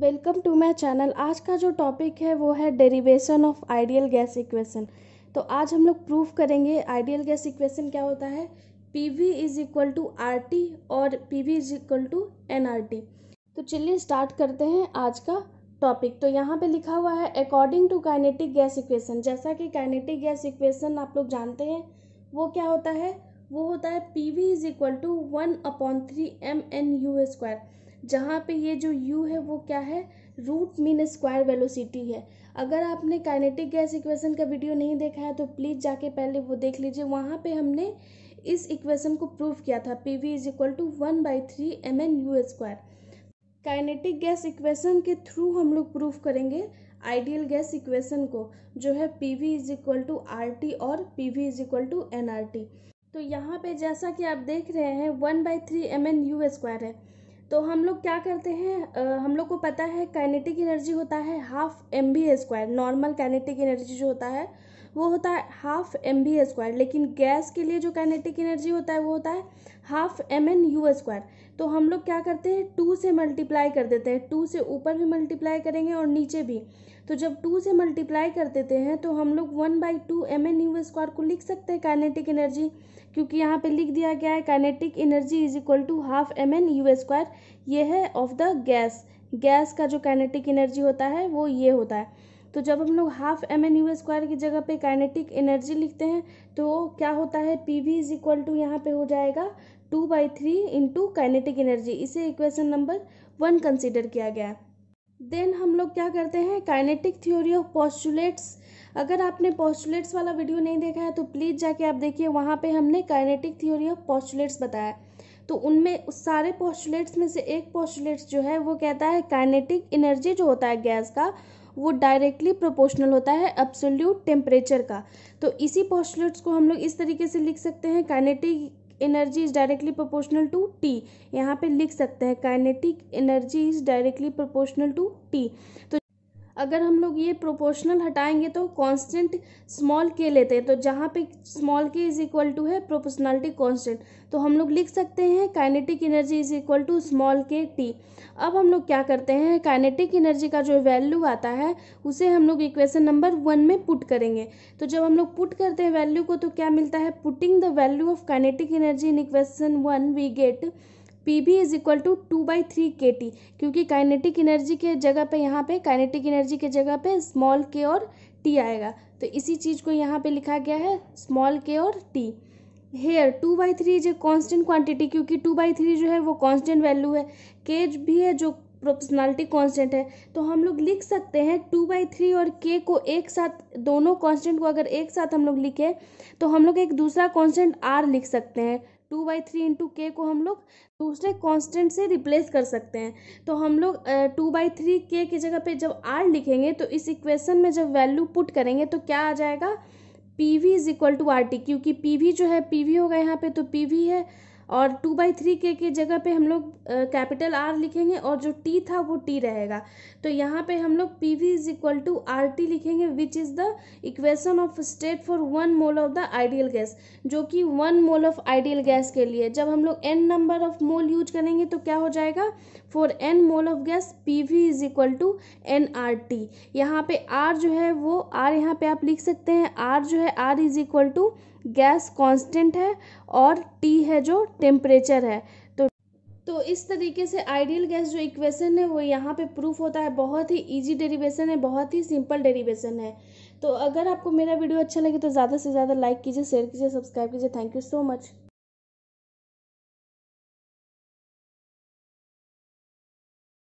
welcome to my channel आज का जो टॉपिक है वो है derivation of ideal gas equation तो आज हम लोग प्रूफ करेंगे आइडियल गैस इक्वेशन क्या होता है P V is equal to R T और P V is equal to N R T तो चलिए स्टार्ट करते हैं आज का टॉपिक तो यहाँ पे लिखा हुआ है according to kinetic gas equation जैसा कि काइनेटिक गैस इक्वेशन आप लोग जानते हैं वो क्या होता है वो होता है P V is equal to one upon three M N U square जहाँ पे ये जो u है वो क्या है रूट मीन स्क्वायर वेलोसिटी है अगर आपने काइनेटिक गैस इक्वेशन का वीडियो नहीं देखा है तो प्लीज़ जाके पहले वो देख लीजिए वहाँ पे हमने इस इक्वेशन को प्रूव किया था P V is equal to one by three M N U square kinetic gas equation के थ्रू हम लोग प्रूव करेंगे आइडियल गैस इक्वेशन को जो है P V is equal to R T और P V is equal to N R T तो यहाँ पे जैसा कि आप देख रहे हैं one by three M N U square है तो हम लोग क्या करते हैं हम लोग को पता है काइनेटिक एनर्जी होता है half M B square normal kinetic energy जो होता है वो होता है हाफ एम बी स्क्वायर लेकिन गैस के लिए जो काइनेटिक एनर्जी होता है वो होता है half M N U square तो हम लोग क्या करते हैं टू से मल्टीप्लाई कर देते हैं टू से ऊपर भी मल्टीप्लाई करेंगे और नीचे भी तो जब टू से मल्टीप्लाई कर देते हैं तो हम लोग one by two M N U square को लिख सकते हैं काइनेटिक एनर्जी क्योंकि यहाँ पे लिख दिया गया है kinetic energy is equal to half M N U square ये है ऑफ द गैस गैस का जो काइनेटिक एनर्जी होता है वो ये होता है तो जब हम लोग half M N U square की जगह पे काइनेटिक एनर्जी लिखते हैं तो क्या होता है P V is equal to यहाँ पे हो जाएगा two by three into kinetic energy इसे इक्वेशन नंबर वन कंसिडर किया गया है देन हम लोग क्या करते हैं काइनेटिक थ्योरी ऑफ पॉस्टुलेट्स अगर आपने पॉस्टुलेट्स वाला वीडियो नहीं देखा है तो प्लीज़ जाके आप देखिए वहाँ पे हमने काइनेटिक थ्योरी ऑफ पॉस्टुलेट्स बताया तो उनमें उस सारे पॉस्टुलेट्स में से एक पॉस्टुलेट्स जो है वो कहता है काइनेटिक एनर्जी जो होता है गैस का वो डायरेक्टली प्रोपोर्शनल होता है एब्सोल्यूट टेम्परेचर का तो इसी पॉस्टुलेट्स को हम लोग इस तरीके से लिख सकते हैं kinetic energy is directly proportional to T यहाँ पे लिख सकते हैं kinetic energy is directly proportional to T तो अगर हम लोग ये प्रोपोर्शनल हटाएंगे तो कांस्टेंट स्मॉल के लेते हैं तो जहाँ पे small K is equal to है प्रोपोर्शनलिटी कांस्टेंट तो हम लोग लिख सकते हैं kinetic energy is equal to small K T अब हम लोग क्या करते हैं काइनेटिक एनर्जी का जो वैल्यू आता है उसे हम लोग इक्वेशन नंबर वन में पुट करेंगे तो जब हम लोग पुट करते हैं वैल्यू को तो क्या मिलता है putting the value of kinetic energy in equation one we get P B is equal to two by three K T क्योंकि काइनेटिक एनर्जी के जगह पे यहाँ पे काइनेटिक एनर्जी के जगह पे स्मॉल के और टी आएगा तो इसी चीज़ को यहाँ पे लिखा गया है स्मॉल के और T here two by three is a constant quantity क्योंकि टू बाई थ्री जो है वो कॉन्स्टेंट वैल्यू है के भी है जो प्रोपोर्शनलिटी कांस्टेंट है तो हम लोग लिख सकते हैं टू बाई थ्री और के को एक साथ दोनों कांस्टेंट को अगर एक साथ हम लोग लिखें तो हम लोग एक दूसरा कांस्टेंट आर लिख सकते हैं टू बाई थ्री इंटू के को हम लोग दूसरे तो कांस्टेंट से रिप्लेस कर सकते हैं तो हम लोग टू बाई थ्री के की जगह पे जब आर लिखेंगे तो इस इक्वेशन में जब वैल्यू पुट करेंगे तो क्या आ जाएगा P V is equal to R T क्योंकि पी वी जो है पी वी होगा यहाँ पे तो पी वी है और टू बाई थ्री के के जगह पे हम लोग कैपिटल आर लिखेंगे और जो टी था वो टी रहेगा तो यहाँ पे हम लोग P V is equal to R T लिखेंगे which is the equation of state for one mole of the ideal gas जो कि one mole of ideal gas के लिए जब हम लोग N number of mole use करेंगे तो क्या हो जाएगा for N mole of gas P V is equal to N R T यहाँ पे आर जो है वो आर यहाँ पे आप लिख सकते हैं आर जो है R is equal to gas constant है और टी है जो टेम्परेचर है तो तो इस तरीके से आइडियल गैस जो इक्वेशन है वो यहाँ पे प्रूफ होता है बहुत ही इजी डेरिवेशन है बहुत ही सिंपल डेरिवेशन है तो अगर आपको मेरा वीडियो अच्छा लगे तो ज़्यादा से ज़्यादा लाइक कीजिए शेयर कीजिए सब्सक्राइब कीजिए थैंक यू सो मच